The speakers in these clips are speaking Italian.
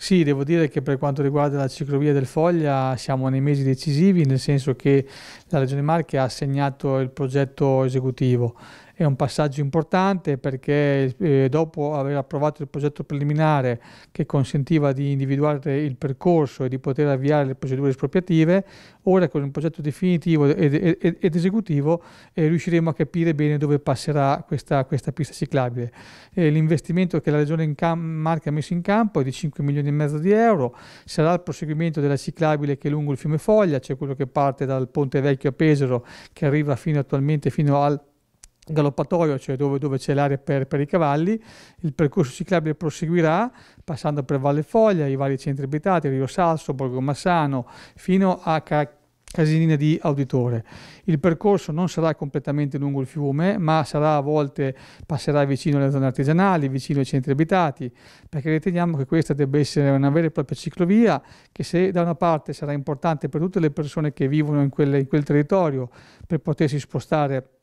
Sì, devo dire che per quanto riguarda la ciclovia del Foglia siamo nei mesi decisivi, nel senso che la Regione Marche ha assegnato il progetto esecutivo è un passaggio importante perché eh, dopo aver approvato il progetto preliminare che consentiva di individuare il percorso e di poter avviare le procedure espropriative, ora con il progetto definitivo ed, ed, ed esecutivo eh, riusciremo a capire bene dove passerà questa, questa pista ciclabile. Eh, l'investimento che la Regione Marca ha messo in campo è di 5 milioni e mezzo di euro, sarà il proseguimento della ciclabile che è lungo il fiume Foglia, cioè quello che parte dal Ponte Vecchio a Pesaro che arriva fino, attualmente fino al galoppatoio, cioè dove, dove c'è l'area per, per, i cavalli, il percorso ciclabile proseguirà passando per Valle Foglia, i vari centri abitati, Rio Salso, Borgo Massano, fino a Ca Casinina di Auditore. Il percorso non sarà completamente lungo il fiume, ma sarà a volte passerà vicino alle zone artigianali, vicino ai centri abitati, perché riteniamo che questa debba essere una vera e propria ciclovia che se da una parte sarà importante per tutte le persone che vivono in quel, in quel territorio per potersi spostare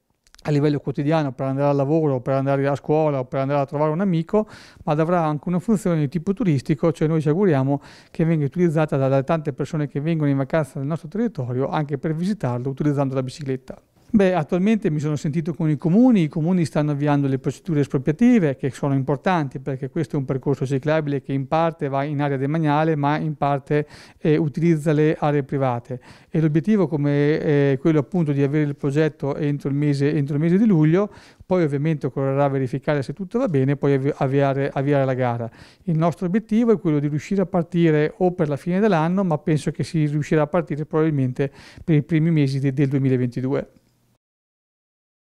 a livello quotidiano per andare al lavoro, per andare a scuola o per andare a trovare un amico, ma avrà anche una funzione di tipo turistico, cioè noi ci auguriamo che venga utilizzata dalle tante persone che vengono in vacanza nel nostro territorio anche per visitarlo utilizzando la bicicletta. Beh, attualmente mi sono sentito con i comuni, i comuni stanno avviando le procedure espropriative che sono importanti perché questo è un percorso ciclabile che in parte va in area demaniale ma in parte eh, utilizza le aree private e l'obiettivo come eh, quello appunto di avere il progetto entro il, mese, entro il mese di luglio, poi ovviamente occorrerà verificare se tutto va bene e poi avviare, avviare la gara. Il nostro obiettivo è quello di riuscire a partire o per la fine dell'anno ma penso che si riuscirà a partire probabilmente per i primi mesi de del 2022.